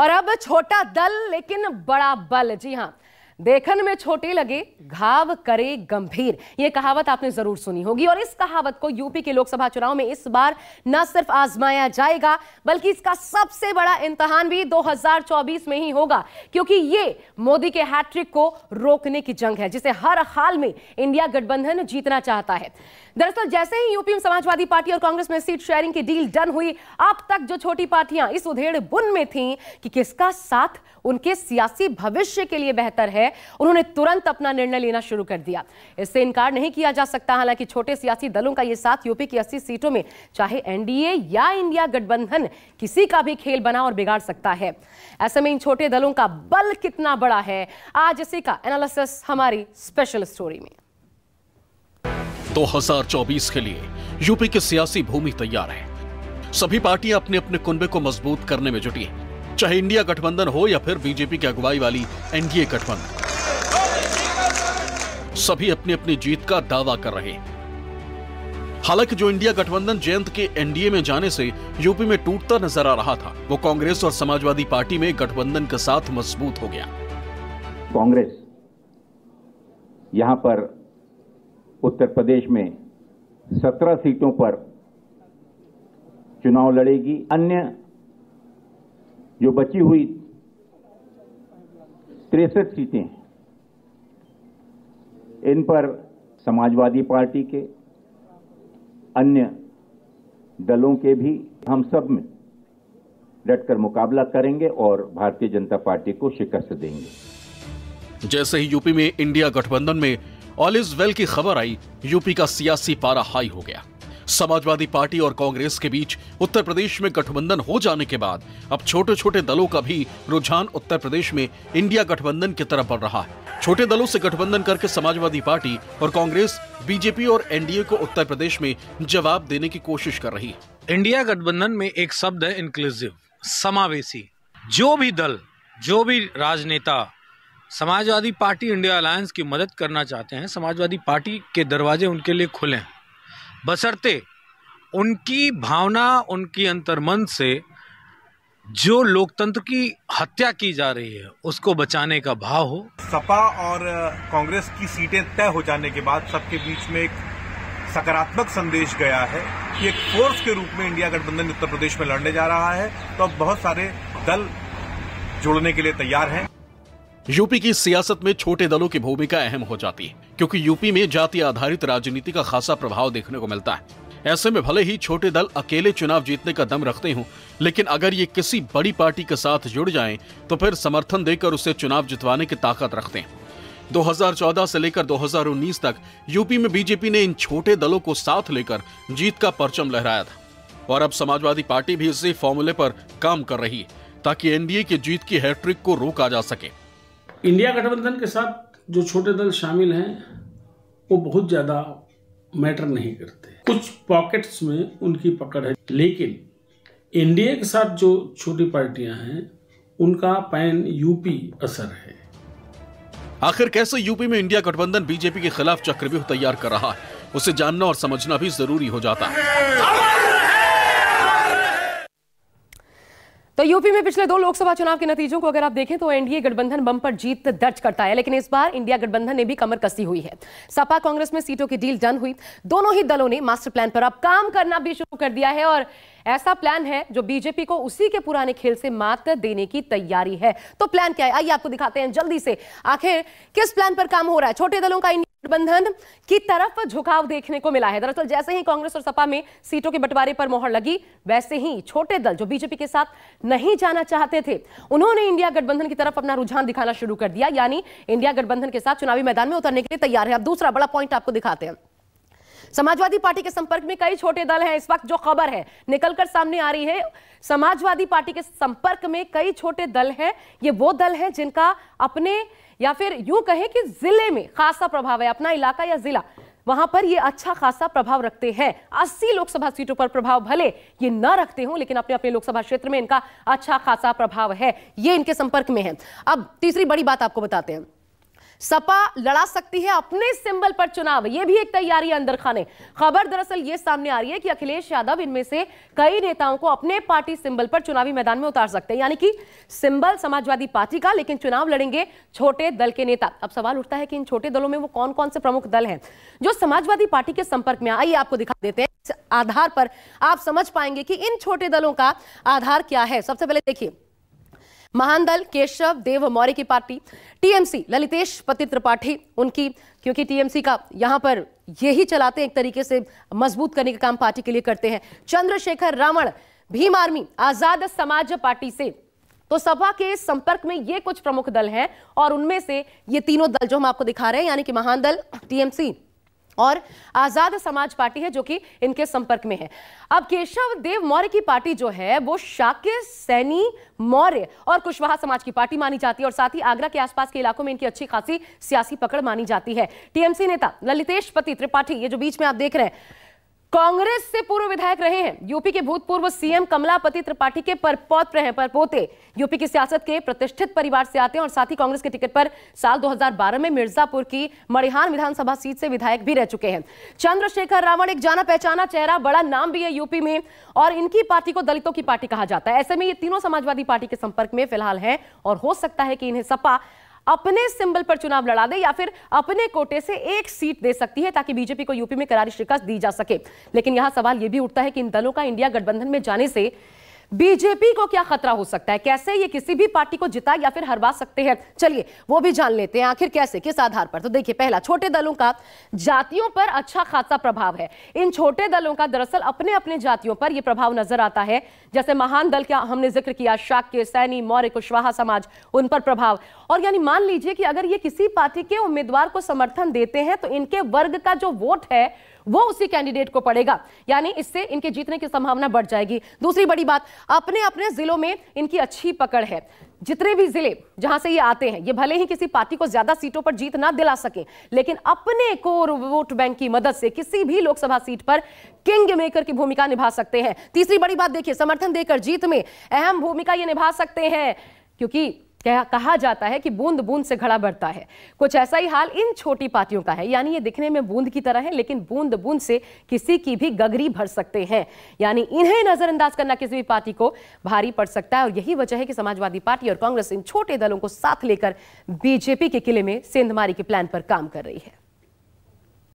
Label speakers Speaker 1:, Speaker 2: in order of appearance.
Speaker 1: और अब छोटा दल लेकिन बड़ा बल जी हाँ देखन में छोटे लगे घाव करे गंभीर ये कहावत आपने जरूर सुनी होगी और इस कहावत को यूपी के लोकसभा चुनाव में इस बार न सिर्फ आजमाया जाएगा बल्कि इसका सबसे बड़ा इम्तहान भी 2024 में ही होगा क्योंकि ये मोदी के हैट्रिक को रोकने की जंग है जिसे हर हाल में इंडिया गठबंधन जीतना चाहता है दरअसल जैसे ही यूपी में समाजवादी पार्टी और कांग्रेस में सीट शेयरिंग की डील डन हुई अब तक जो छोटी पार्टियां इस उधेड़ बुन में थीं कि किसका साथ उनके सियासी भविष्य के लिए बेहतर है उन्होंने तुरंत अपना निर्णय लेना शुरू कर दिया इससे इनकार नहीं किया जा सकता हालांकि छोटे सियासी दलों का ये साथ यूपी की अस्सी सीटों में चाहे एनडीए या इंडिया गठबंधन किसी का भी खेल बना और बिगाड़ सकता है ऐसे में इन छोटे दलों का बल कितना बड़ा है आज इसी का एनालिसिस हमारी स्पेशल स्टोरी में
Speaker 2: 2024 के लिए यूपी की सियासी भूमि तैयार है सभी पार्टियां अपने अपने कुंबे को मजबूत करने में जुटी है चाहे इंडिया गठबंधन हो या फिर बीजेपी की अगुवाई वाली एनडीए गठबंधन सभी अपनी अपनी जीत का दावा कर रहे हैं हालांकि जो इंडिया गठबंधन जयंत के एनडीए में जाने से यूपी में टूटता नजर आ रहा था वो कांग्रेस और समाजवादी पार्टी में गठबंधन के साथ मजबूत हो गया कांग्रेस यहां पर उत्तर प्रदेश में 17 सीटों पर चुनाव लड़ेगी अन्य जो बची हुई तिरसठ सीटें इन पर समाजवादी पार्टी के अन्य दलों के भी हम सब में डटकर मुकाबला करेंगे और भारतीय जनता पार्टी को शिकस्त देंगे जैसे ही यूपी में इंडिया गठबंधन में ऑल इज वेल की खबर आई यूपी का सियासी पारा हाई हो गया समाजवादी पार्टी और कांग्रेस के बीच उत्तर प्रदेश में गठबंधन हो जाने के बाद अब छोटे छोटे दलों का भी रुझान उत्तर प्रदेश में इंडिया गठबंधन की तरफ बढ़ रहा है छोटे दलों से गठबंधन करके समाजवादी पार्टी और कांग्रेस बीजेपी और एनडीए को उत्तर प्रदेश में जवाब देने की कोशिश कर रही है इंडिया गठबंधन में एक शब्द है इंक्लूसिव समावेशी जो भी दल जो भी राजनेता समाजवादी पार्टी इंडिया अलायंस की मदद करना चाहते हैं समाजवादी पार्टी के दरवाजे उनके लिए खुले हैं बसरते उनकी भावना उनकी अंतर्मन से जो लोकतंत्र की हत्या की जा रही है उसको बचाने का भाव हो सपा और कांग्रेस की सीटें तय हो जाने के बाद सबके बीच में एक सकारात्मक संदेश गया है कि एक फोर्स के रूप में इंडिया गठबंधन उत्तर प्रदेश में लड़ने जा रहा है तो अब बहुत सारे दल जोड़ने के लिए तैयार हैं यूपी की सियासत में छोटे दलों की भूमिका अहम हो जाती है क्योंकि यूपी में जाति आधारित राजनीति का खासा प्रभाव देखने को मिलता है ऐसे में भले ही छोटे दल अकेले चुनाव जीतने का दम रखते हों लेकिन अगर ये किसी बड़ी पार्टी के साथ जुड़ जाएं तो फिर समर्थन देकर उसे चुनाव जितवाने की ताकत रखते हैं 2014 से लेकर 2019 तक यूपी में बीजेपी ने इन छोटे दलों को साथ लेकर जीत का परचम लहराया था और अब समाजवादी पार्टी भी इसी फॉर्मूले पर काम कर रही है ताकि एनडीए की जीत की हैट्रिक को रोका जा सके इंडिया गठबंधन के साथ जो छोटे दल शामिल हैं वो बहुत ज़्यादा मैटर नहीं करते कुछ पॉकेट्स में उनकी पकड़ है लेकिन एनडीए के साथ जो छोटी पार्टियां हैं उनका पैन यूपी असर है आखिर कैसे यूपी में इंडिया गठबंधन बीजेपी के खिलाफ चक्रव्यूह तैयार कर रहा है उसे जानना और समझना भी जरूरी हो जाता
Speaker 1: है तो यूपी में पिछले दो लोकसभा चुनाव के नतीजों को अगर आप देखें तो एनडीए गठबंधन बम पर जीत दर्ज करता है लेकिन इस बार इंडिया गठबंधन ने भी कमर कसी हुई है सपा कांग्रेस में सीटों की डील डन हुई दोनों ही दलों ने मास्टर प्लान पर अब काम करना भी शुरू कर दिया है और ऐसा प्लान है जो बीजेपी को उसी के पुराने खेल से मात देने की तैयारी है तो प्लान क्या है आइए आपको दिखाते हैं जल्दी से आखिर किस प्लान पर काम हो रहा है छोटे दलों का गठबंधन की तरफ झुकाव देखने को मिला है दरअसल जैसे ही कांग्रेस और सपा में सीटों के बंटवारे पर मोहर लगी वैसे ही छोटे दल जो बीजेपी के साथ नहीं जाना चाहते थे उन्होंने इंडिया गठबंधन की तरफ अपना रुझान दिखाना शुरू कर दिया यानी इंडिया गठबंधन के साथ चुनावी मैदान में उतरने के लिए तैयार है अब दूसरा बड़ा पॉइंट आपको दिखाते हैं समाजवादी पार्टी के संपर्क में कई छोटे दल हैं इस वक्त जो खबर है निकलकर सामने आ रही है समाजवादी पार्टी के संपर्क में कई छोटे दल हैं ये वो दल हैं जिनका अपने या फिर यूं कहें कि जिले में खासा प्रभाव है अपना इलाका या जिला वहां पर ये अच्छा खासा प्रभाव रखते हैं 80 लोकसभा सीटों पर प्रभाव भले ये न रखते हों लेकिन अपने अपने लोकसभा क्षेत्र में इनका अच्छा खासा प्रभाव है ये इनके संपर्क में है अब तीसरी बड़ी बात आपको बताते हैं सपा लड़ा सकती है अपने सिंबल पर चुनाव यह भी एक तैयारी है अंदर खाने खबर दरअसल यह सामने आ रही है कि अखिलेश यादव इनमें से कई नेताओं को अपने पार्टी सिंबल पर चुनावी मैदान में उतार सकते हैं यानी कि सिंबल समाजवादी पार्टी का लेकिन चुनाव लड़ेंगे छोटे दल के नेता अब सवाल उठता है कि इन छोटे दलों में वो कौन कौन से प्रमुख दल है जो समाजवादी पार्टी के संपर्क में आइए आपको दिखा देते हैं आधार पर आप समझ पाएंगे कि इन छोटे दलों का आधार क्या है सबसे पहले देखिए महान दल केशव देव मौर्य की पार्टी टीएमसी ललितेश पति त्रिपाठी उनकी क्योंकि टीएमसी का यहां पर यही चलाते हैं एक तरीके से मजबूत करने का काम पार्टी के लिए करते हैं चंद्रशेखर रावण भीम आर्मी आजाद समाज पार्टी से तो सभा के संपर्क में ये कुछ प्रमुख दल हैं और उनमें से ये तीनों दल जो हम आपको दिखा रहे हैं यानी कि महान दल टीएमसी और आजाद समाज पार्टी है जो कि इनके संपर्क में है अब केशव देव मौर्य की पार्टी जो है वो शाकिर सैनी मौर्य और कुशवाहा समाज की पार्टी मानी जाती है और साथ ही आगरा के आसपास के इलाकों में इनकी अच्छी खासी सियासी पकड़ मानी जाती है टीएमसी नेता ललितेश पति त्रिपाठी ये जो बीच में आप देख रहे हैं कांग्रेस से पूर्व विधायक रहे हैं यूपी के भूतपूर्व सीएम कमलापति त्रिपाठी के परपौत्र हैं परपोते यूपी की सियासत के प्रतिष्ठित परिवार से आते हैं और साथ ही कांग्रेस के टिकट पर साल 2012 में मिर्जापुर की मड़िहान विधानसभा सीट से विधायक भी रह चुके हैं चंद्रशेखर रावण एक जाना पहचाना चेहरा बड़ा नाम भी है यूपी में और इनकी पार्टी को दलितों की पार्टी कहा जाता है ऐसे में ये तीनों समाजवादी पार्टी के संपर्क में फिलहाल है और हो सकता है कि इन्हें सपा अपने सिंबल पर चुनाव लड़ा दे या फिर अपने कोटे से एक सीट दे सकती है ताकि बीजेपी को यूपी में करारी शिकस्त दी जा सके लेकिन यहां सवाल यह भी उठता है कि इन दलों का इंडिया गठबंधन में जाने से बीजेपी को क्या खतरा हो सकता है कैसे ये किसी भी पार्टी को जिता या फिर हरवा सकते हैं चलिए वो भी जान लेते हैं आखिर कैसे किस आधार पर तो देखिए पहला छोटे दलों का जातियों पर अच्छा खासा प्रभाव है इन छोटे दलों का दरअसल अपने अपने जातियों पर यह प्रभाव नजर आता है जैसे महान दल का हमने जिक्र किया शाक्य सैनी मौर्य कुशवाहा समाज उन पर प्रभाव और यानी मान लीजिए कि अगर ये किसी पार्टी के उम्मीदवार को समर्थन देते हैं तो इनके वर्ग का जो वोट है वो उसी कैंडिडेट को पड़ेगा यानी इससे इनके जीतने की संभावना बढ़ जाएगी दूसरी बड़ी बात अपने अपने जिलों में इनकी अच्छी पकड़ है जितने भी जिले जहां से ये आते हैं ये भले ही किसी पार्टी को ज्यादा सीटों पर जीत ना दिला सके लेकिन अपने कोर वोट बैंक की मदद से किसी भी लोकसभा सीट पर किंग मेकर की भूमिका निभा सकते हैं तीसरी बड़ी बात देखिए समर्थन देकर जीत में अहम भूमिका ये निभा सकते हैं क्योंकि कहा जाता है कि बूंद बूंद से घड़ा बढ़ता है कुछ ऐसा ही हाल इन छोटी पार्टियों का है यानी ये दिखने में बूंद की तरह है लेकिन बूंद बूंद से किसी की भी गगरी भर सकते हैं यानी इन्हें नजरअंदाज करना किसी भी पार्टी को भारी पड़ सकता है और यही वजह है कि समाजवादी पार्टी और कांग्रेस इन छोटे दलों को साथ लेकर बीजेपी के किले में सेंधमारी के प्लान पर काम कर रही है